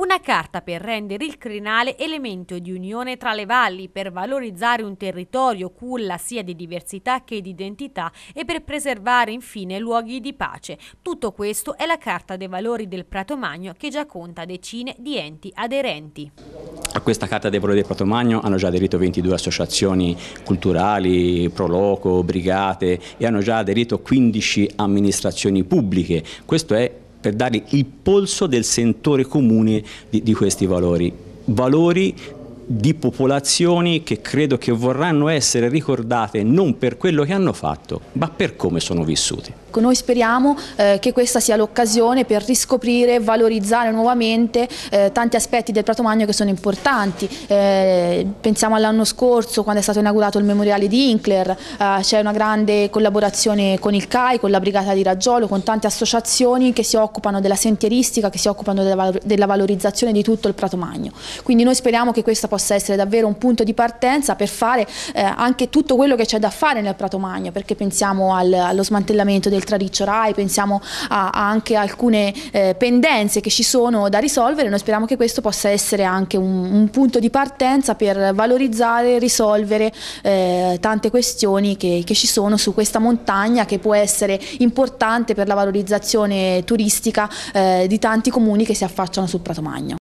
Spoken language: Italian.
Una carta per rendere il crinale elemento di unione tra le valli, per valorizzare un territorio culla sia di diversità che di identità e per preservare infine luoghi di pace. Tutto questo è la Carta dei Valori del Prato Magno che già conta decine di enti aderenti. A questa Carta dei Valori del Prato Magno hanno già aderito 22 associazioni culturali, proloco, brigate e hanno già aderito 15 amministrazioni pubbliche. Questo è per dare il polso del sentore comune di, di questi valori. Valori di popolazioni che credo che vorranno essere ricordate non per quello che hanno fatto, ma per come sono vissuti. Ecco, noi speriamo eh, che questa sia l'occasione per riscoprire e valorizzare nuovamente eh, tanti aspetti del Prato Magno che sono importanti. Eh, pensiamo all'anno scorso quando è stato inaugurato il memoriale di Inkler, eh, c'è una grande collaborazione con il CAI, con la Brigata di Raggiolo, con tante associazioni che si occupano della sentieristica, che si occupano della, della valorizzazione di tutto il Prato Magno. Quindi noi speriamo che questa possa essere davvero un punto di partenza per fare eh, anche tutto quello che c'è da fare nel Prato Magno, perché pensiamo al, allo smantellamento del Riccio Rai, pensiamo a, a anche alcune eh, pendenze che ci sono da risolvere, noi speriamo che questo possa essere anche un, un punto di partenza per valorizzare, e risolvere eh, tante questioni che, che ci sono su questa montagna che può essere importante per la valorizzazione turistica eh, di tanti comuni che si affacciano sul Prato Magno.